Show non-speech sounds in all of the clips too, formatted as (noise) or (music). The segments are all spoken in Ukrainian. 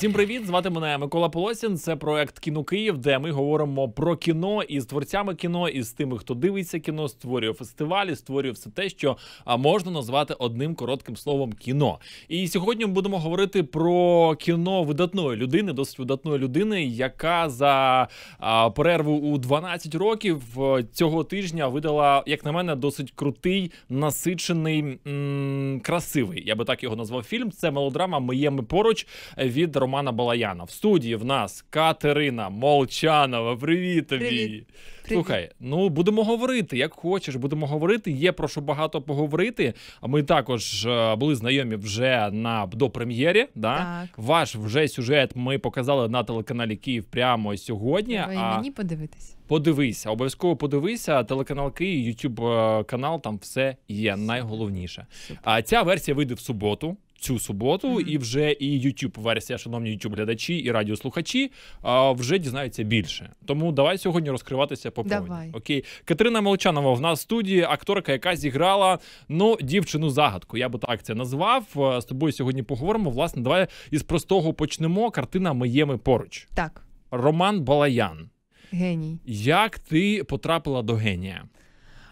Всім привіт! Звати мене Микола Полосін. Це проект Кіно Київ, де ми говоримо про кіно із творцями кіно, і з тими, хто дивиться кіно, створює фестивалі, створює все те, що можна назвати одним коротким словом кіно. І сьогодні ми будемо говорити про кіно видатної людини, досить видатної людини, яка за перерву у 12 років е, цього тижня видала, як на мене, досить крутий, насичений, м- красивий. Я би так його назвав. Фільм це мелодрама Ми поруч від Романа Романа Балаяна. В студії в нас Катерина Молчанова. Привіт тобі. Привіт. Слухай, ну будемо говорити, як хочеш, будемо говорити. Є про що багато поговорити. А ми також е, були знайомі вже на до прем'єрі. Да? Так. Ваш вже сюжет ми показали на телеканалі Київ прямо сьогодні. Ви а... мені подивитись. Подивися, обов'язково подивися. Телеканал Київ, Ютуб е, канал, там все є. Найголовніше. А ця версія вийде в суботу цю суботу, mm-hmm. і вже і youtube версія, шановні youtube глядачі і радіослухачі, а, вже дізнаються більше. Тому давай сьогодні розкриватися по повні. Окей, Катерина Молчанова в нас в студії, акторка, яка зіграла ну дівчину загадку. Я би так це назвав. З тобою сьогодні поговоримо. Власне, давай із простого почнемо. Картина ми поруч. Так, Роман Балаян. Геній, як ти потрапила до генія?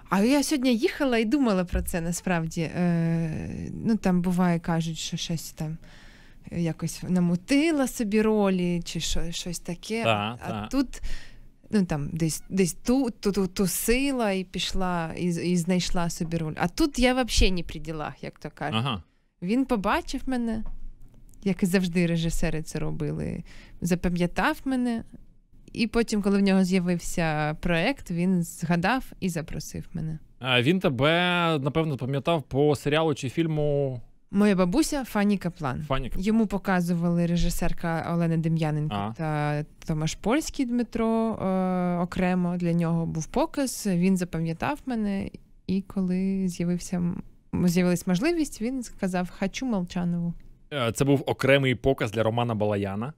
А я сьогодні їхала і думала про це насправді. Е, Ну там буває, кажуть, що щось там е, якось намутила собі ролі, чи що, щось таке. Да, а тут ну там десь десь ту, ту, ту, ту і пішла, і і знайшла собі роль. А тут я взагалі не при ділах, як то кажуть. Ага. Він побачив мене. Як і завжди режисери це робили, запам'ятав мене і потім, коли в нього з'явився проект, він згадав і запросив мене. А Він тебе напевно пам'ятав по серіалу чи фільму. Моя бабуся Фані Каплан. Фані Каплан. Йому показували режисерка Олена Дем'яненко ага. та Томаш Польський Дмитро е- окремо для нього був показ. Він запам'ятав мене, і коли з'явився з'явилась можливість, він сказав Хачу Молчанову. Е, це був окремий показ для Романа Балаяна.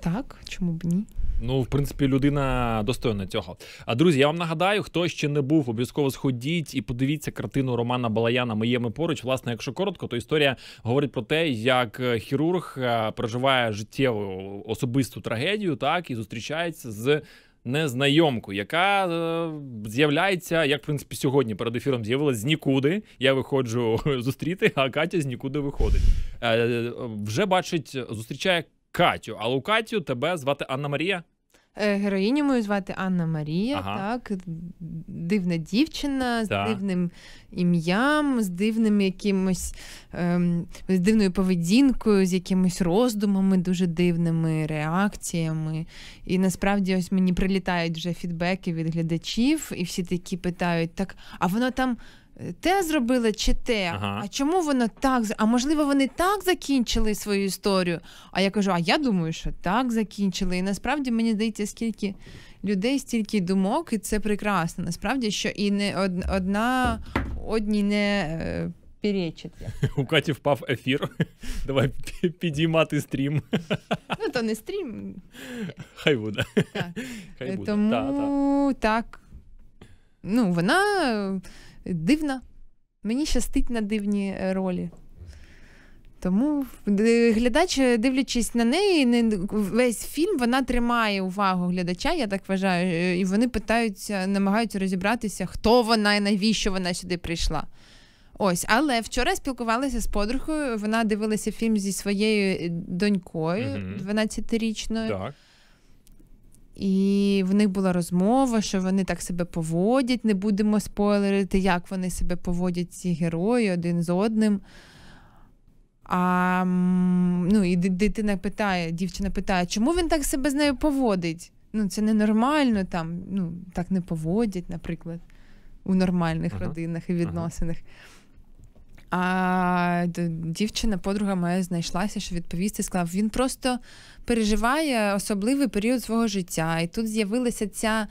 Так, чому б ні? Ну, в принципі, людина достойна цього. А друзі, я вам нагадаю, хто ще не був, обов'язково сходіть і подивіться картину Романа Балаяна Ми поруч. Власне, якщо коротко, то історія говорить про те, як е, хірург е, проживає життєву особисту трагедію, так і зустрічається з. Незнайомку, яка е, з'являється, як в принципі сьогодні перед ефіром з'явилась з нікуди. Я виходжу (laughs) зустріти, а Катя з нікуди виходить. Е, е вже бачить, зустрічає Катю, а у Катю тебе звати Анна Марія? Е, героїню мою звати Анна Марія, ага. так, дивна дівчина з так. дивним ім'ям, з дивним якимось ем, з дивною поведінкою, з якимись роздумами, дуже дивними реакціями. І насправді ось мені прилітають вже фідбеки від глядачів, і всі такі питають: так, а воно там те зробили чи те, ага. а чому воно так А можливо, вони так закінчили свою історію. А я кажу: а я думаю, що так закінчили. І насправді мені здається, скільки людей, стільки думок, і це прекрасно. Насправді, що і не одна одній не. Е, перечить. (laughs) У Каті впав ефір. (laughs) Давай підіймати стрім. (laughs) Ну, то не стрім. Хай буде. Так. Хай буде. Тому так, так. так. Ну, вона дивна. Мені щастить на дивні е, ролі. Тому е, глядач, е, дивлячись на неї, не весь фільм вона тримає увагу глядача, я так вважаю, і вони питаються, намагаються розібратися, хто вона і навіщо вона сюди прийшла. Ось, але вчора спілкувалася з подругою. Вона дивилася фільм зі своєю донькою, 12-річною. Так і в них була розмова, що вони так себе поводять. Не будемо спойлерити, як вони себе поводять, ці герої один з одним. А ну, і дитина питає, дівчина питає, чому він так себе з нею поводить? Ну, це ненормально там, ну так не поводять, наприклад, у нормальних uh-huh. родинах і відносинах. Uh-huh. А дівчина, подруга моя знайшлася, що відповісти сказав, він просто переживає особливий період свого життя. І тут з'явилася ця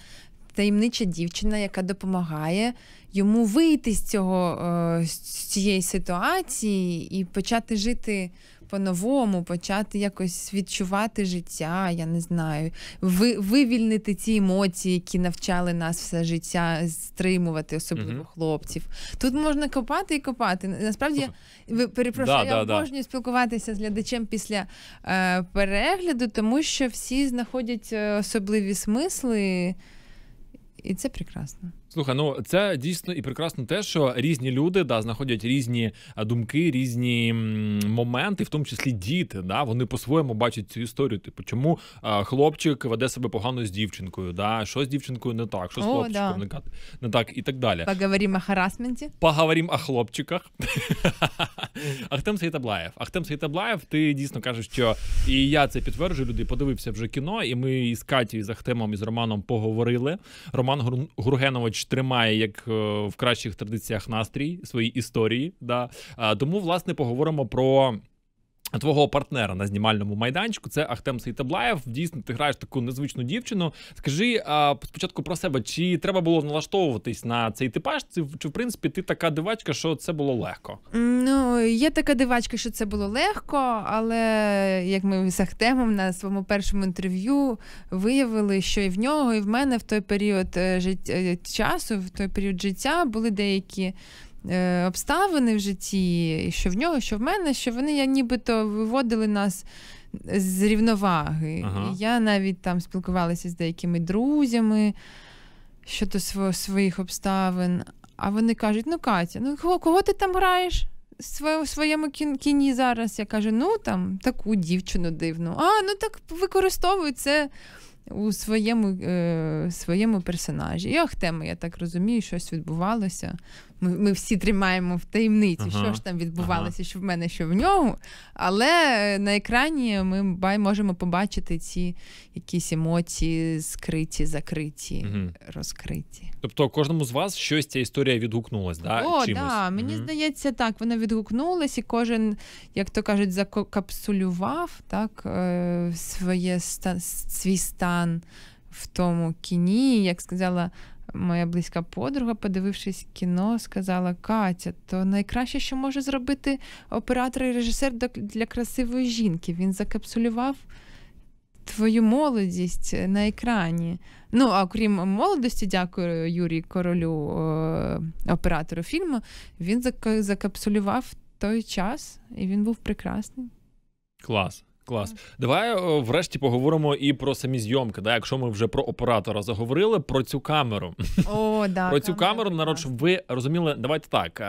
таємнича дівчина, яка допомагає йому вийти з цього е, з цієї ситуації і почати жити по-новому, почати якось відчувати життя, я не знаю, ви, вивільнити ці емоції, які навчали нас все життя, стримувати, особливо mm-hmm. хлопців. Тут можна копати і копати. Насправді ви перепрошую, да, я да, обожнюю да. спілкуватися з глядачем після е, перегляду, тому що всі знаходять е, особливі смисли, і це прекрасно. Слухай, ну це дійсно і прекрасно те, що різні люди да знаходять різні думки, різні моменти, в тому числі діти. Да, Вони по-своєму бачать цю історію. Типу, чому а, хлопчик веде себе погано з дівчинкою? Да, Що з дівчинкою не так, що з хлопчиком да. не так і так далі. Поговоримо о харасменті. Поговоримо о хлопчиках. (laughs) Ахтем Сейтаблаєв. Ахтем Сейтаблаєв, ти дійсно кажеш, що і я це підтверджую. Люди подивився вже кіно, і ми із Катією і з Ахтемом і з Романом поговорили. Роман Гургенович Джокович тримає як е, в кращих традиціях настрій своїй історії. Да. Е, тому, власне, поговоримо про Твого партнера на знімальному майданчику це Ахтем Сейтаблаєв. Дійсно, ти граєш таку незвичну дівчину. Скажи а, спочатку про себе, чи треба було налаштовуватись на цей типаж? Чи в принципі ти така дивачка, що це було легко? Ну є така дивачка, що це було легко, але як ми з Ахтемом на своєму першому інтерв'ю виявили, що і в нього, і в мене в той період е, жит... Е, часу, в той період життя були деякі Е, обставини в житті, і що в нього, що в мене, що вони я нібито виводили нас з рівноваги. Ага. Я навіть там спілкувалася з деякими друзями щодо своїх обставин. А вони кажуть: ну, Катя, ну кого, кого ти там граєш? У своєму кіні зараз я кажу, ну там таку дівчину дивну. А, ну так використовую це у своєму е, своєму персонажі. І Ахтема, я так розумію, щось відбувалося ми ми всі тримаємо в таємниці, ага, що ж там відбувалося, ага. що в мене, що в нього. Але на екрані ми можемо побачити ці якісь емоції, скриті, закриті, угу. розкриті. Тобто кожному з вас щось ця історія відгукнулася, да? О, так, да, мені угу. здається, так вона відгукнулась, і кожен, як то кажуть, закапсулював так е, своє стан, свій стан в тому кіні, як сказала. Моя близька подруга, подивившись кіно, сказала: Катя, то найкраще, що може зробити оператор і режисер для красивої жінки. Він закапсулював твою молодість на екрані. Ну, а окрім молодості, дякую Юрій Королю, оператору фільму. Він закапсулював той час, і він був прекрасний. Клас клас. Давай е, врешті поговоримо і про самі зйомки. Да? Якщо ми вже про оператора заговорили, про цю камеру. О, (laughs) да, Про цю камеру народ, щоб ви розуміли, давайте так.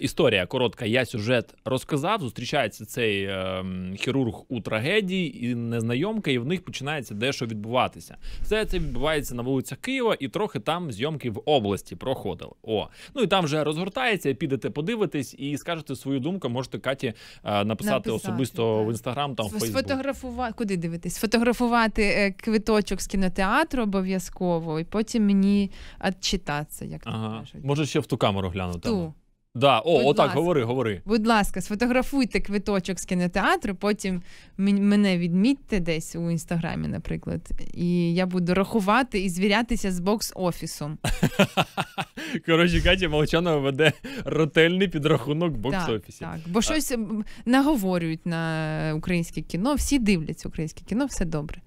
Е, історія коротка, я сюжет розказав. Зустрічається цей е, хірург у трагедії, і незнайомка, і в них починається дещо відбуватися. Все це відбувається на вулицях Києва, і трохи там зйомки в області проходили. О, ну і там вже розгортається, підете подивитись і скажете свою думку. Можете Каті е, написати, написати особисто так. в інстаграм, там Фейсбук. сфотографувати. Куди дивитись? Сфотографувати е, квиточок з кінотеатру обов'язково, і потім мені відчитатися, як ага. кажуть. Може ще в ту камеру глянути. Ту. Да, о, Будь отак, ласка. говори, говори. Будь ласка, сфотографуйте квиточок з кінотеатру, потім мене відмітьте десь у інстаграмі, наприклад, і я буду рахувати і звірятися з бокс-офісом. (laughs) Коротше, Катя Молчанова веде ротельний підрахунок бокс-офісі. Так, так, бо щось наговорюють на українське кіно, всі дивляться українське кіно, все добре.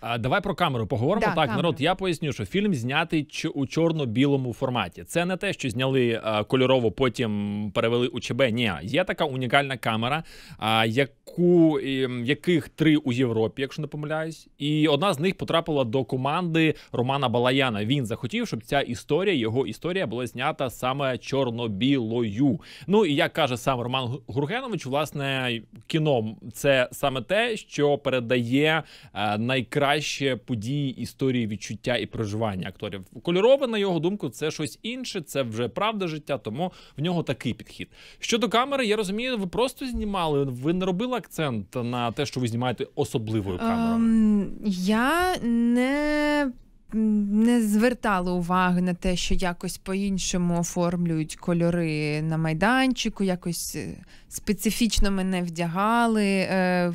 А, Давай про камеру поговоримо. Да, так, камера. народ, я поясню, що фільм знятий у чорно-білому форматі. Це не те, що зняли а, е, кольорово, потім перевели у ЧБ. Ні, є така унікальна камера, а, яку яких три у Європі, якщо не помиляюсь, і одна з них потрапила до команди Романа Балаяна. Він захотів, щоб ця історія, його історія, була знята саме чорно-білою. Ну і як каже сам Роман Гургенович, власне кіно це саме те, що передає е, найкраще краще події історії відчуття і проживання акторів. Кольорове, на його думку, це щось інше, це вже правда життя, тому в нього такий підхід. Щодо камери, я розумію, ви просто знімали. Ви не робили акцент на те, що ви знімаєте особливою камерою? Ем, я не не звертала уваги на те, що якось по-іншому оформлюють кольори на майданчику, якось е, специфічно мене вдягали, е, е,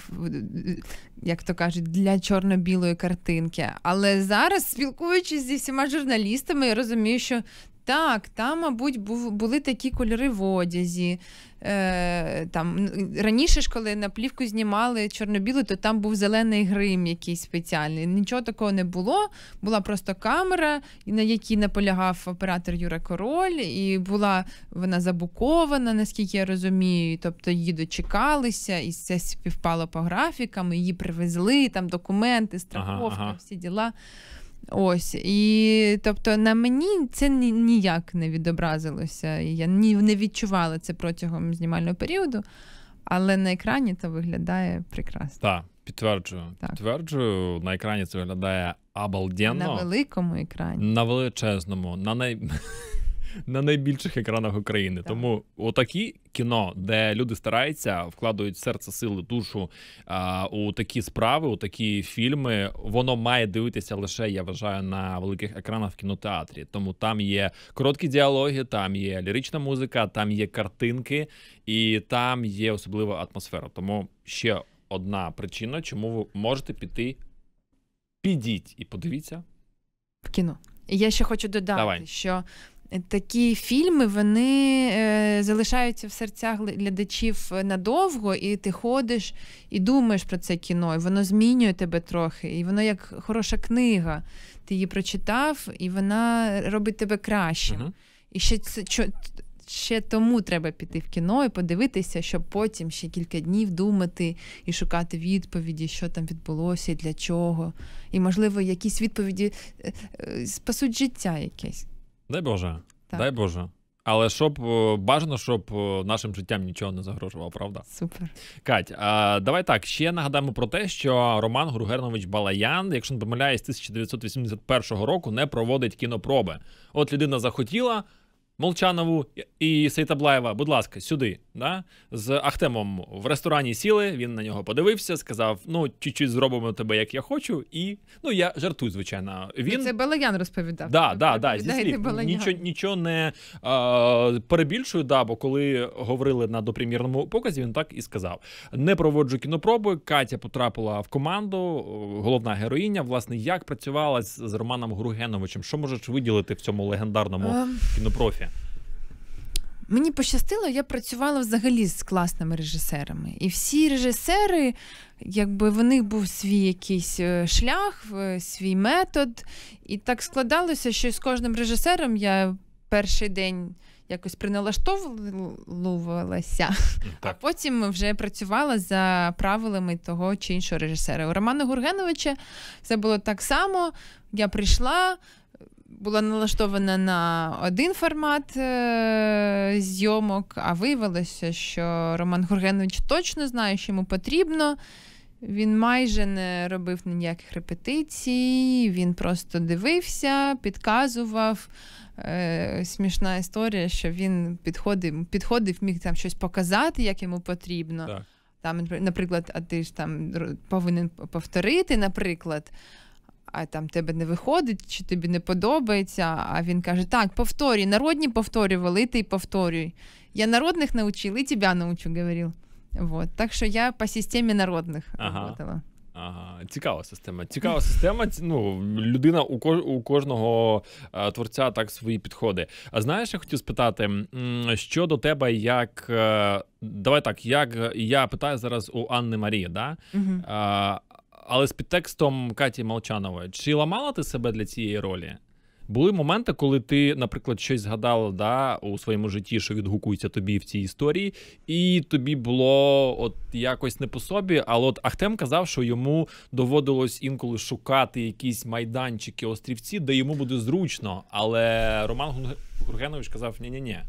як то кажуть, для чорно-білої картинки. Але зараз, спілкуючись зі всіма журналістами, я розумію, що так, там, мабуть, був, були такі кольори в одязі. Е, там раніше ж, коли на плівку знімали чорно-білу, то там був зелений грим якийсь спеціальний. Нічого такого не було. Була просто камера, на якій наполягав оператор Юра Король, і була вона забукована, наскільки я розумію. Тобто її дочекалися, і все співпало по графікам, її привезли, там документи, страховка, ага, ага. всі діла. Ось і тобто на мені це ніяк не відобразилося. Я не відчувала це протягом знімального періоду, але на екрані це виглядає прекрасно. Так, підтверджую. Так. Підтверджую, на екрані це виглядає обалденно. На великому екрані. На величезному, на най. (laughs) на найбільших екранах України. Так. Тому отакі кіно, де люди стараються, вкладують серце, сили, душу а, у такі справи, у такі фільми, воно має дивитися лише, я вважаю, на великих екранах в кінотеатрі. Тому там є короткі діалоги, там є лірична музика, там є картинки, і там є особлива атмосфера. Тому ще одна причина, чому ви можете піти. Підіть і подивіться в кіно. Я ще хочу додати, Давай. що такі фільми вони е, залишаються в серцях глядачів надовго, і ти ходиш і думаєш про це кіно, і воно змінює тебе трохи. І воно як хороша книга. Ти її прочитав, і вона робить тебе краще. Угу. І ще що, ще тому треба піти в кіно і подивитися, щоб потім ще кілька днів думати і шукати відповіді, що там відбулося, і для чого. І, можливо, якісь відповіді е, е, спасуть життя якесь. Дай Боже. Так. Дай Боже. Але щоб е, бажано, щоб е, нашим життям нічого не загрожувало, правда? Супер. Кать, а, давай так. Ще нагадаємо про те, що Роман Гругернович Балаян, якщо не помиляюсь, 1981 року не проводить кінопроби. От людина захотіла. Молчанову і Сейтаблаєва, будь ласка, сюди. Да? З Ахтемом в ресторані сіли. Він на нього подивився, сказав: Ну, чуть-чуть зробимо тебе, як я хочу, і ну я жартую, звичайно. Ну, він це Балаян розповідав. Да, да, да, зі слів. Нічого не а, перебільшую. Да, бо коли говорили на допрем'єрному показі, він так і сказав: не проводжу кінопроби. Катя потрапила в команду, головна героїня. Власне, як працювала з, Романом Гругеновичем? Що можеш виділити в цьому легендарному ем. кінопрофі? Мені пощастило, я працювала взагалі з класними режисерами. І всі режисери, якби в них був свій якийсь е, шлях, е, свій метод. І так складалося, що з кожним режисером я перший день якось приналаштовувалася, а потім вже працювала за правилами того чи іншого режисера. У Романа Гургеновича це було так само. Я прийшла була налаштована на один формат е- зйомок, а виявилося, що Роман Гургенович точно знає, що йому потрібно. Він майже не робив ніяких репетицій, він просто дивився, підказував. Е, Смішна історія, що він підходив, підходив, міг там щось показати, як йому потрібно. Так. Там, наприклад, а ти ж там повинен повторити, наприклад а там тебе не виходить, чи тобі не подобається. А він каже: Так, повторюй, народні повторювали, і ти повторюй. Я народних научил, і тебе научу, говорил. Вот. Так що я по системі народних ага. работала. Ага, цікава система. Цікава система. Ну людина у кож у кожного а, е, творця так свої підходи. А знаєш, я хотів спитати що до тебе, як е, давай так, як я питаю зараз у Анни Марії, да? Угу. А, але з підтекстом Каті Молчанової. Чи ламала ти себе для цієї ролі? Були моменти, коли ти, наприклад, щось згадала да, у своєму житті, що відгукується тобі в цій історії, і тобі було от якось не по собі. Але от Ахтем казав, що йому доводилось інколи шукати якісь майданчики, острівці, де йому буде зручно. Але Роман Гургенович казав: ні ні ні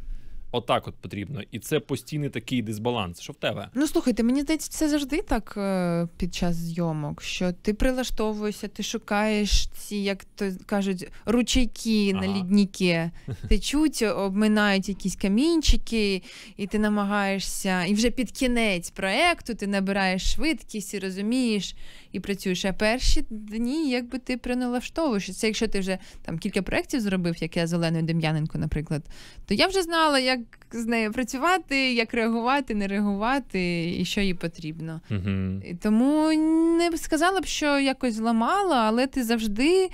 отак от потрібно, і це постійний такий дисбаланс. Що в тебе? Ну слухайте, мені здається, це завжди так е, під час зйомок. Що ти прилаштовуєшся, ти шукаєш ці, як то кажуть, ручейки ага. на лідніки, (laughs) течуть, обминають якісь камінчики, і ти намагаєшся, і вже під кінець проекту ти набираєш швидкість і розумієш і працюєш. А перші дні, якби ти приналаштовуєшся. Це якщо ти вже там кілька проєктів зробив, як я з Оленою Дем'яненко, наприклад, то я вже знала, як з нею працювати, як реагувати, не реагувати, і що їй потрібно. Угу. Тому не сказала б, що якось зламала, але ти завжди.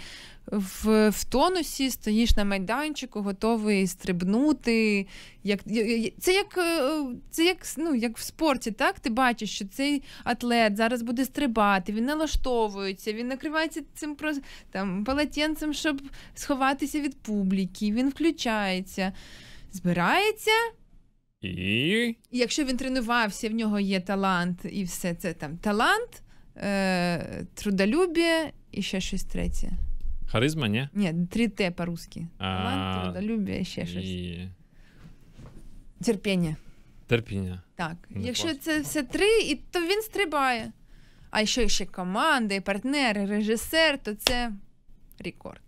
В в тонусі стоїш на майданчику, готовий стрибнути. Як, Це як е, це як, ну, як в спорті, так? Ти бачиш, що цей атлет зараз буде стрибати, він налаштовується, він накривається цим там, полотенцем, щоб сховатися від публіки, він включається збирається. І якщо він тренувався, в нього є талант і все це там талант, е, трудолюбі і ще щось третє. Харизма, ні? Ні, 3Т по-русски. Талант, трудолюбі і ще щось. Терпіння. Терпіння. Так. Ну, якщо клас. це все три, і то він стрибає. А якщо ще команди, партнери, режисер, то це рекорд.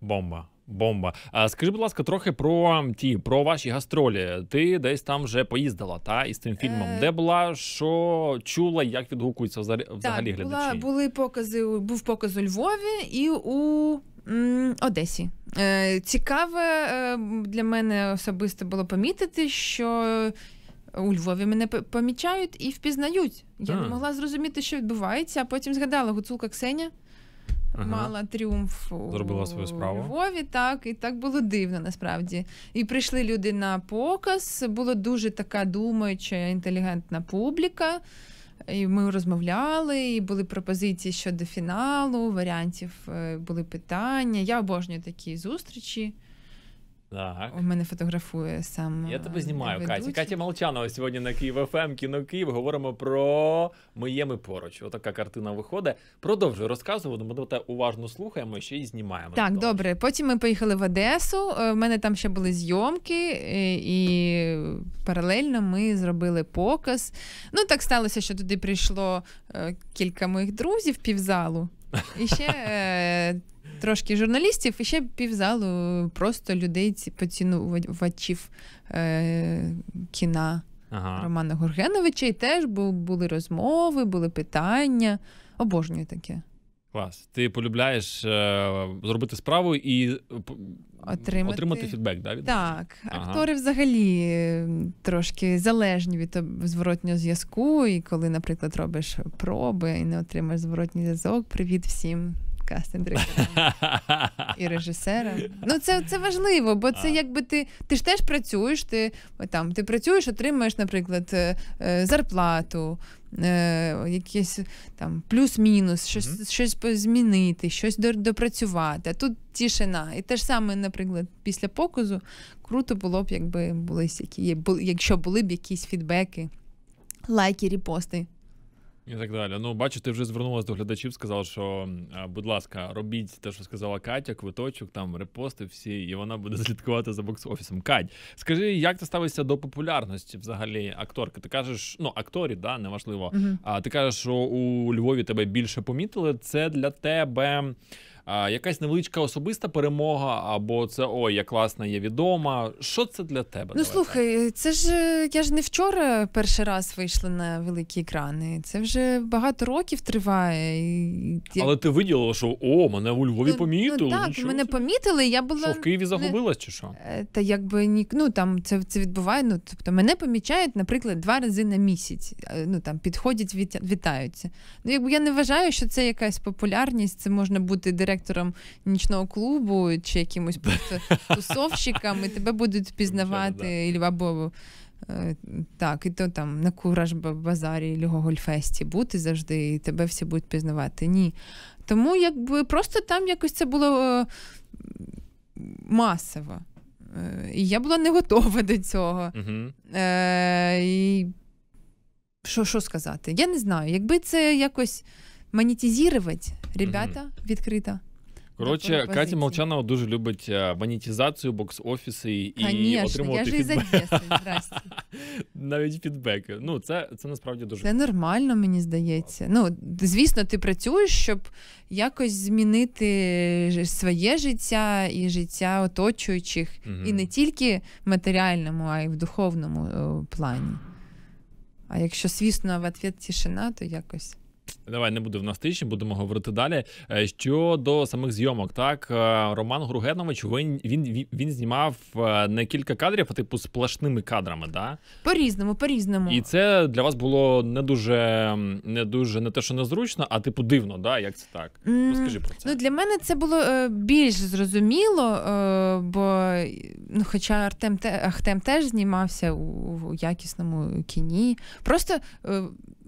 Бомба. Бомба. А скажи, будь ласка, трохи про ті про ваші гастролі. Ти десь там вже поїздила, та із тим фільмом. Е... Де була, що чула, як відгукуються взагалі так, глядачі? Була, були покази. Був показ у Львові і у м, Одесі. Е, Цікаве е, для мене особисто було помітити, що. У Львові мене помічають і впізнають. Я а. не могла зрозуміти, що відбувається, а потім згадала гуцулка Ксеня ага. мала тріумф у зробила свою справу Львові. Так і так було дивно насправді. І прийшли люди на показ. Була дуже така думаюча, інтелігентна публіка. І Ми розмовляли, і були пропозиції щодо фіналу, варіантів е, були питання. Я обожнюю такі зустрічі. Так. У мене фотографує сам. Я тебе е, знімаю, Каті. Катя Молчанова сьогодні на Київ ФМ, кіно Київ. Говоримо про моєми ми поруч. Отака картина виходить. Продовжую розказувати, ми те уважно слухаємо ще й знімаємо. Так, Тому. добре. Потім ми поїхали в Одесу. У е, мене там ще були зйомки, е, і паралельно ми зробили показ. Ну, так сталося, що туди прийшло кілька моїх друзів півзалу. І ще трошки журналістів і ще півзалу просто людей поцінувачів е, кіна ага. Романа Горгеновича. І теж були розмови, були питання. Обожнюю таке. Клас. Ти полюбляєш е, зробити справу і отримати, отримати фідбек. да, від Так, ага. актори взагалі трошки залежні від зворотнього зв'язку. І коли, наприклад, робиш проби і не отримаєш зворотній зв'язок, привіт всім кастинг (laughs) і режисера. Ну це це важливо, бо це якби ти ти ж теж працюєш. Ти там ти працюєш, отримуєш, наприклад, е, е, зарплату, е, якісь там плюс-мінус, щось щось змінити, щось допрацювати. А Тут тишина. І те ж саме, наприклад, після показу круто було б, якби були якщо були б якісь фідбеки, лайки, репости. І так далі. Ну, бачу, ти вже звернулася до глядачів, сказав, що, будь ласка, робіть те, що сказала Катя, квиточок, там репости всі, і вона буде (laughs) слідкувати за бокс-офісом. Кать, скажи, як ти ставишся до популярності взагалі акторки? Ти кажеш, ну акторі, да, неважливо. Угу. А ти кажеш, що у Львові тебе більше помітили. Це для тебе. А, Якась невеличка особиста перемога, або це ой, я класна, я відома. Що це для тебе? Ну Давай слухай, так. це ж я ж не вчора перший раз вийшла на великі екрани. Це вже багато років триває. І... Але ти виділила, що о, мене у Львові ну, ну помітили. Ну, так, Нічого мене помітили. Я була Що, в Києві загубилась чи що? Е, та якби ні, ну там це це відбуває. Ну тобто мене помічають, наприклад, два рази на місяць. Е, ну там підходять, вітаються. Ну якби я не вважаю, що це якась популярність, це можна бути директором директором нічного клубу чи якимось просто тусовщиком, і тебе будуть пізнавати або. Е, так, і то там на кураж базарі або гольфесті бути завжди, і тебе всі будуть пізнавати. Ні. Тому якби просто там якось це було е, масово. Е, і я була не готова (laughs) до цього. Угу. Е, і Що сказати? Я не знаю. Якби це якось монетизувати, ребята угу. відкрита. Коротше, Катя Молчанова дуже любить е, монетизацію, бокс-офіси і Конечно, отримувати я ж фідбек. і (laughs) Здрасте. навіть фідбеки. Ну це це насправді дуже Це нормально, мені здається. Ну звісно, ти працюєш, щоб якось змінити своє життя і життя оточуючих, угу. і не тільки в матеріальному, а й в духовному е, плані. А якщо, звісно, в ответ тишина, то якось давай не буде в нас тижні, будемо говорити далі. Е, щодо самих зйомок, так е, Роман Гругенович він він він знімав е, не кілька кадрів, а типу сплошними кадрами. да? По різному, по різному, і це для вас було не дуже не дуже не те, що незручно, а типу дивно, да? Як це так? Розкажи про це. Ну для мене це було більш зрозуміло, бо ну, хоча Артем Те Ахтем теж знімався у якісному кіні, просто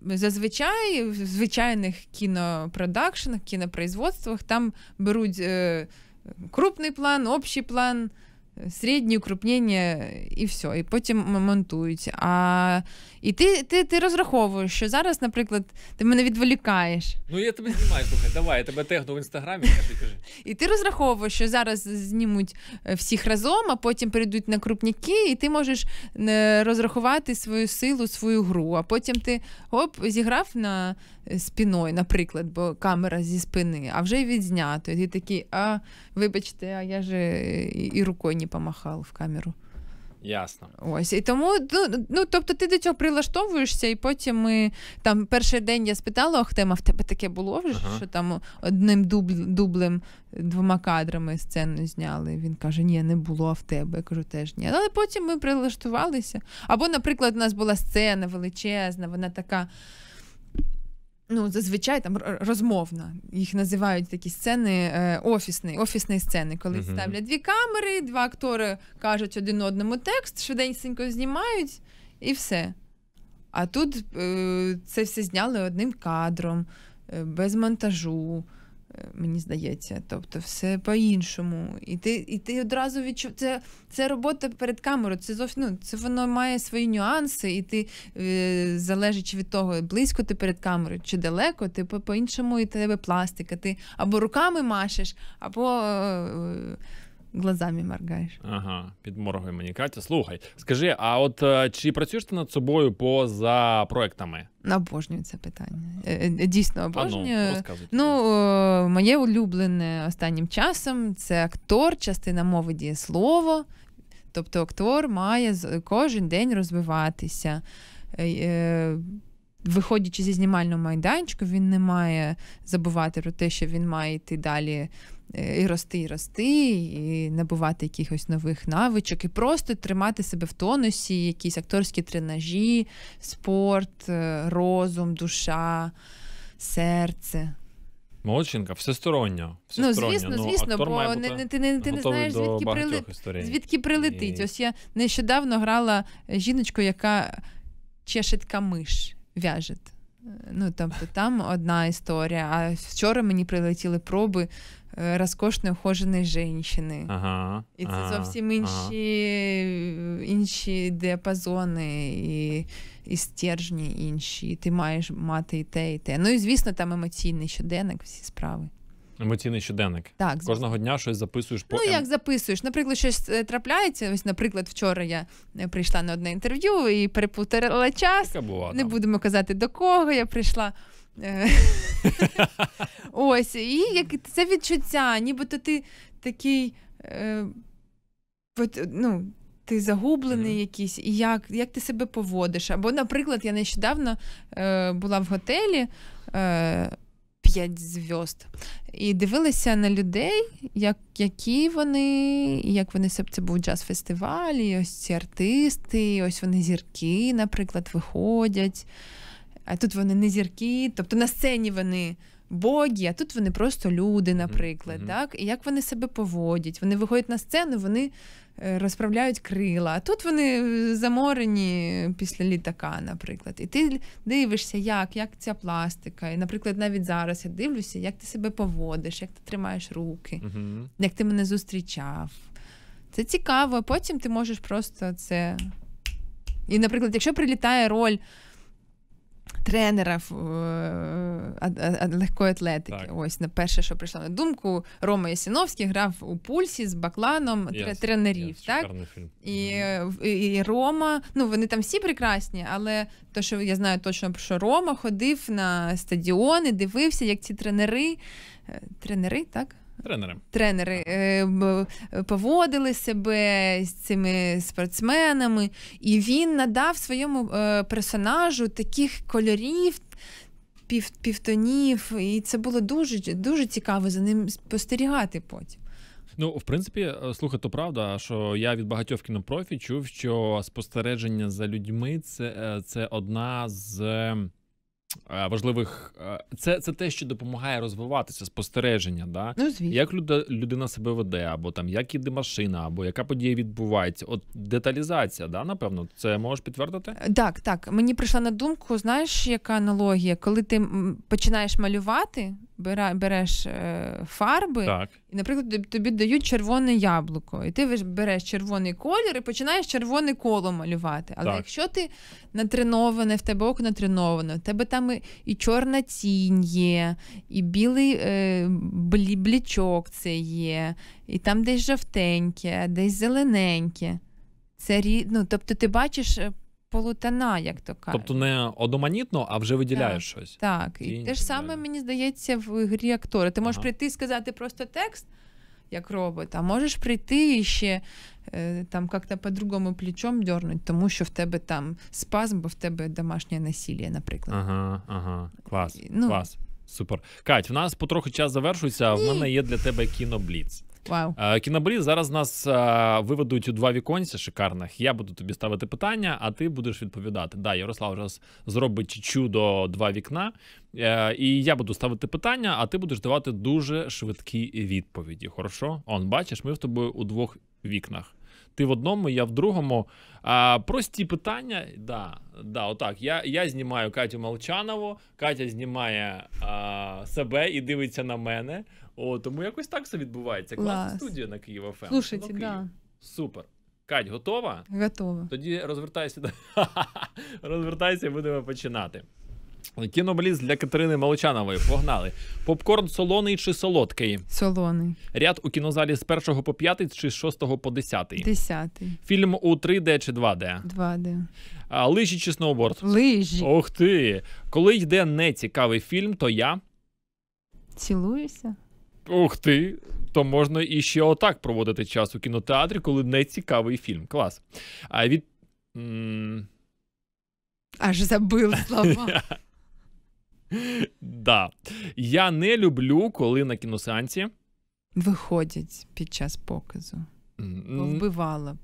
зазвичай в звичайних кінопродакшенах, кінопроизводствах там беруть е, крупний план, общий план. Е, Середні укрупнення і все, і потім монтують. А і ти ти, ти розраховуєш, що зараз, наприклад, ти мене відволікаєш. Ну я тебе знімаю, слухай, давай, я тебе тегну в інстаграмі, кажи, кажи. І ти розраховуєш, що зараз знімуть е, всіх разом, а потім перейдуть на крупняки, і ти можеш е, розрахувати свою силу, свою гру. А потім ти оп, зіграв на е, спіною, наприклад, бо камера зі спини, а вже відзнято. І ти такий, а вибачте, а я же і рукою не помахав в камеру. Ясно. Ось і тому ну, ну тобто ти до цього прилаштовуєшся, і потім ми там перший день я спитала Охтема, в тебе таке було вже, ага. що там одним дуб, дублем, двома кадрами сцену зняли. Він каже: Ні, не було в тебе. Я кажу, теж ні. Ну, але потім ми прилаштувалися. Або, наприклад, у нас була сцена величезна, вона така. Ну, зазвичай там розмовна. Їх називають такі сцени е, офісні, офісні сцени, коли uh-huh. ставлять дві камери, два актори кажуть один одному текст, швиденько знімають і все. А тут е, це все зняли одним кадром, е, без монтажу мені здається. Тобто, все по-іншому. І ти і ти одразу відчув це це робота перед камерою. Це зов... ну, це воно має свої нюанси, і ти е, залежить від того, близько ти перед камерою чи далеко, ти по іншому і тебе пластика. Ти або руками машеш, або. Е, е, глазами моргаєш. Ага, підморгує мені Катя. Слухай, скажи, а от е, чи працюєш ти над собою поза проектами? Обожнюю це питання. Е, е, дійсно обожнюю. А ну, ну, моє улюблене останнім часом це актор, частина мови дієслово. Тобто актор має кожен день розвиватися. Виходячи зі знімального майданчику, він не має забувати про те, що він має йти далі Е, і рости, і рости, і набувати якихось нових навичок, і просто тримати себе в тонусі, якісь акторські тренажі, спорт, е, розум, душа, серце. Молодчинка, всестороння. всестороння. Ну, звісно, ну, звісно, бо не, не, ти не, ти не знаєш, звідки, прили... звідки прилетить. І... Ось я нещодавно грала жіночку, яка чешетка миш, в'яжет. Ну, тобто там одна історія. А вчора мені прилетіли проби е, розкошної охоженої жінки. Ага, І це ага, зовсім інші ага. інші діапазони, і і стержні інші. І ти маєш мати і те, і те. Ну і звісно, там емоційний щоденник, всі справи. Емоційний щоденник. Так, Кожного дня щось записуєш по. Ну, ем- як записуєш? Наприклад, щось е, трапляється. Ось, наприклад, вчора я е, прийшла на одне інтерв'ю і перепутала час. Така була, Не там. будемо казати, до кого я прийшла. Е, (laughs) ось, і як це відчуття, нібито ти такий. ну, ти загублений mm-hmm. якийсь, і як як ти себе поводиш? Або, наприклад, я нещодавно е, була в готелі. Е, 5 зв'язд. І дивилися на людей, як, які вони, як вони себе, це був джаз-фестиваль, і ось ці артисти, і ось вони зірки, наприклад, виходять. А тут вони не зірки, тобто на сцені вони боги, а тут вони просто люди, наприклад. Mm-hmm. так? І як вони себе поводять? Вони виходять на сцену, вони Е, розправляють крила. А тут вони е, заморені після літака, наприклад. І ти дивишся, як як ця пластика. І, наприклад, навіть зараз я дивлюся, як ти себе поводиш, як ти тримаєш руки, угу. як ти мене зустрічав. Це цікаво. Потім ти можеш просто це. І, наприклад, якщо прилітає роль тренера е, легкої атлетики. Так. Ось на перше, що прийшло на думку, Рома Ясіновський грав у пульсі з бакланом yes. тренерів. Yes. так? І, і, і Рома, ну вони там всі прекрасні, але то, що я знаю точно, що Рома ходив на стадіони, дивився, як ці тренери. Е, тренери, так? Тренери Тренери е, поводили себе з цими спортсменами, і він надав своєму е, персонажу таких кольорів, пів, півтонів, і це було дуже дуже цікаво за ним спостерігати потім. Ну, в принципі, е, слухай, то правда, що я від багатьох кінопрофі чув, що спостереження за людьми це, це одна з. Е, важливих е, це це те, що допомагає розвиватися спостереження. Да? Ну, Як люда, людина себе веде, або там як іде машина, або яка подія відбувається. От деталізація, да, напевно, це можеш підтвердити? Е, так, так. Мені прийшла на думку, знаєш, яка аналогія, коли ти починаєш малювати, береш е, фарби, так. і, наприклад, тобі дають червоне яблуко, і ти береш червоний колір і починаєш червоне коло малювати. Але так. якщо ти натреноване, в тебе око натреноване, в тебе там і, і чорна тінь є, і білий е, блічок це є, і там десь жовтеньке, десь зелененьке. Це ну, Тобто ти бачиш е, полутона, як то кажуть. Тобто не одоманітно, а вже виділяєш так, щось. Так, і те ж саме мені здається в грі актори. Ти можеш ага. прийти і сказати просто текст, як робот, а можеш прийти і ще е, там як-то по-другому плечом дернуть, тому що в тебе там спазм, бо в тебе домашнє насилля, наприклад. Ага, ага, клас. Ну, клас. Супер. Кать, в нас потроху час завершується, а в мене є для тебе кінобліц. Вау. Е, Кінобрі зараз нас е, виведуть у два віконця шикарних. Я буду тобі ставити питання, а ти будеш відповідати. Да, Ярослав зараз зробить чудо два вікна. Е, і я буду ставити питання, а ти будеш давати дуже швидкі відповіді. Хорошо? Он бачиш, ми в тобою у двох вікнах ти в одному, я в другому. А, Прості питання, да, да, отак. Я я знімаю Катю Молчанову, Катя знімає а, себе і дивиться на мене. О, Тому якось так це відбувається. Класна студія на Києва ФМ. Ем. Слушайте, ну, Київ. да. Супер. Кать, готова? Готова. Тоді розвертайся, (laughs) розвертайся будемо починати. Кінобаліз для Катерини Молочанової. Погнали. Попкорн солоний чи солодкий? Солоний. Ряд у кінозалі з 1 по 5 чи з 6 по 10? 10. Фільм у 3D чи 2D? 2D. А, Лижі чи сноуборд? Лижі. Ох ти. Коли йде нецікавий фільм, то я. Цілуюся. Ух ти. То можна і ще отак проводити час у кінотеатрі, коли нецікавий фільм. Клас. А від. Аж забив слова. (laughs) Да. Я не люблю, коли на кіносеансі. Виходять під час показу. Вбивала б.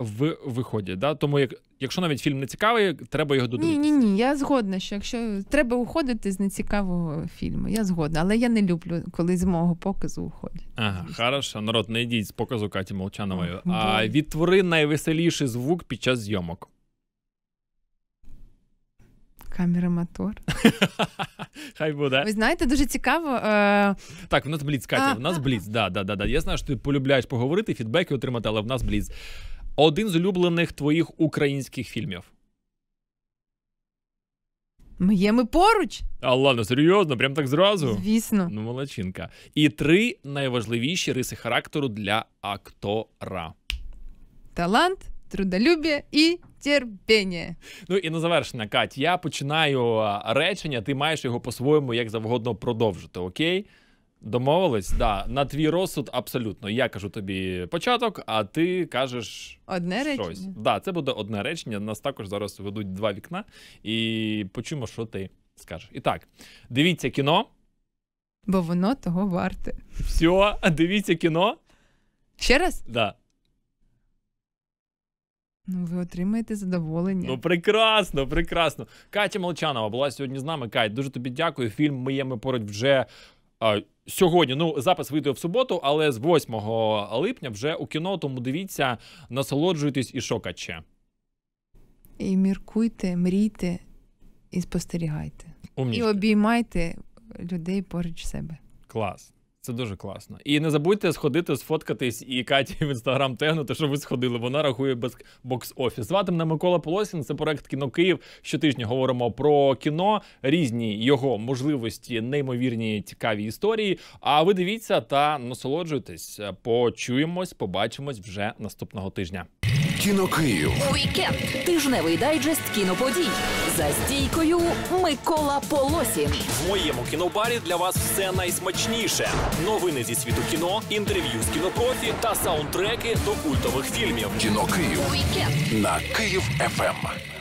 В, виходять, да? Тому як, якщо навіть фільм не цікавий, треба його додивитися. Ні, ні, ні. Я згодна, що якщо треба уходити з нецікавого фільму, я згодна, але я не люблю, коли з мого показу уходять. Ага, хорошо. народ, не йдіть з показу Каті Молчановою. А відтвори найвеселіший звук під час зйомок камера мотор. (laughs) Хай буде. Ви знаєте, дуже цікаво. Е... Так, в нас бліц, Катя. В нас бліц. Да, да, да, да. Я знаю, що ти полюбляєш поговорити, фідбеки отримати, але в нас бліц. Один з улюблених твоїх українських фільмів. Ми ми поруч. А ладно, серйозно, прям так зразу. Звісно. Ну, молодчинка. І три найважливіші риси характеру для актора: талант, трудолюб'я і терпіння. Ну і на завершення, Кать, я починаю речення, ти маєш його по-своєму як завгодно продовжити, окей? Домовились? Да. На твій розсуд абсолютно. Я кажу тобі початок, а ти кажеш одне щось. речення. Да, Це буде одне речення. Нас також зараз ведуть два вікна і почуємо, що ти скажеш. І так, дивіться кіно. Бо воно того варте. Все, дивіться кіно. Ще раз? Да. Ну, ви отримаєте задоволення. Ну, прекрасно, прекрасно. Катя Молчанова була сьогодні з нами. Кать, дуже тобі дякую. Фільм ми поруч вже а, сьогодні. Ну, запис вийде в суботу, але з 8 липня вже у кіно. Тому дивіться, насолоджуйтесь і шокаче. І міркуйте, мрійте і спостерігайте. Умнічки. І обіймайте людей поруч себе. Клас. Це дуже класно. І не забудьте сходити, сфоткатись і Каті в інстаграм тегнути, що ви сходили. Вона рахує без бокс офіс. Звати мене Микола Полосін. Це проект кіно Київ. Щотижня говоримо про кіно, різні його можливості, неймовірні цікаві історії. А ви дивіться та насолоджуйтесь. Почуємось, побачимось вже наступного тижня. Кіно Київ. Вікенд. Тижневий дайджест кіноподій. За стійкою Микола Полосін. В моєму кінобарі для вас все найсмачніше. Новини зі світу кіно, інтерв'ю з кінопрофі та саундтреки до культових фільмів. Кіно Київ. Вікенд. На Київ ФМ.